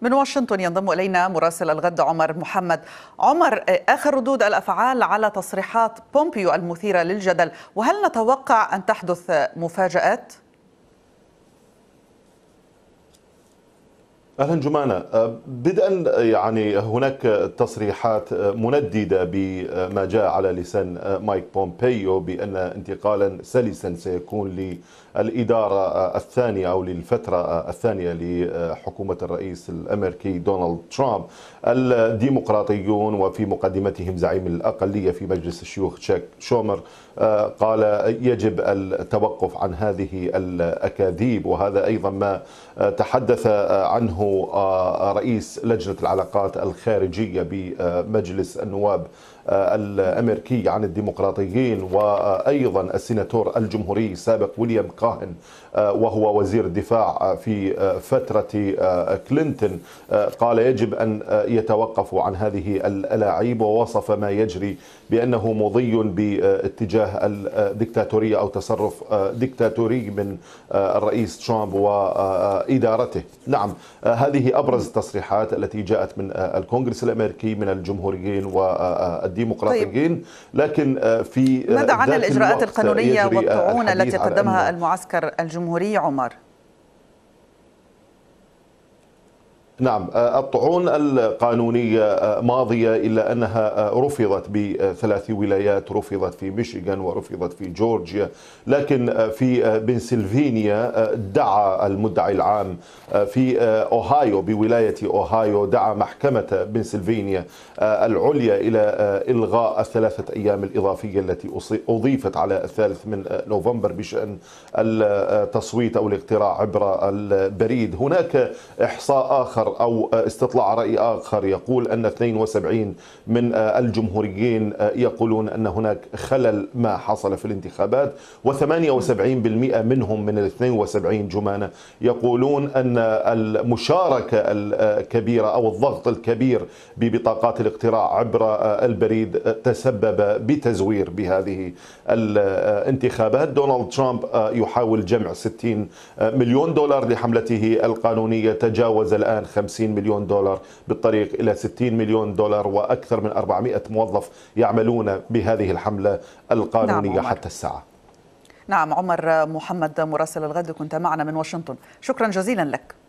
من واشنطن ينضم الينا مراسل الغد عمر محمد. عمر اخر ردود الافعال على تصريحات بومبيو المثيره للجدل، وهل نتوقع ان تحدث مفاجات؟ اهلا جمانه أه، بدءا يعني هناك تصريحات أه، مندده بما جاء على لسان أه، مايك بومبيو بان انتقالا سلسا سيكون للاداره الثانيه او للفتره الثانيه لحكومه الرئيس الامريكي دونالد ترامب الديمقراطيون وفي مقدمتهم زعيم الاقليه في مجلس الشيوخ تشاك شومر قال يجب التوقف عن هذه الأكاذيب وهذا أيضا ما تحدث عنه رئيس لجنة العلاقات الخارجية بمجلس النواب الامريكي عن الديمقراطيين وايضا السيناتور الجمهوري السابق ويليام كاهن وهو وزير الدفاع في فتره كلينتون قال يجب ان يتوقفوا عن هذه الالاعيب ووصف ما يجري بانه مضي باتجاه الاتجاه الدكتاتورية أو تصرف آه، دكتاتوري من آه، الرئيس ترامب وإدارته نعم آه، هذه أبرز التصريحات التي جاءت من الكونغرس الأمريكي من الجمهوريين والديمقراطيين لكن في ماذا عن الإجراءات القانونية والطعون التي قدمها المعسكر الجمهوري عمر نعم آه، الطعون القانونية آه، ماضية إلا أنها آه، رفضت بثلاث ولايات رفضت في ميشيغان ورفضت في جورجيا لكن في بنسلفانيا دعا المدعي العام في أوهايو بولاية أوهايو دعا محكمة بنسلفانيا العليا إلى إلغاء الثلاثة أيام الإضافية التي أضيفت على الثالث من نوفمبر بشأن التصويت أو الاقتراع عبر البريد هناك إحصاء آخر آخر أو آه، استطلاع رأي آخر يقول أن 72 من آه، الجمهوريين آه، يقولون أن هناك خلل ما حصل في الانتخابات و78% منهم من ال 72 جمانة يقولون أن المشاركة الكبيرة أو الضغط الكبير ببطاقات الاقتراع عبر البريد تسبب بتزوير بهذه الانتخابات دونالد ترامب يحاول جمع 60 مليون دولار لحملته القانونية تجاوز الآن 50 مليون دولار بالطريق إلى 60 مليون دولار وأكثر من 400 موظف يعملون بهذه الحملة القانونية نعم حتى الساعة نعم عمر محمد مراسل الغد كنت معنا من واشنطن شكرا جزيلا لك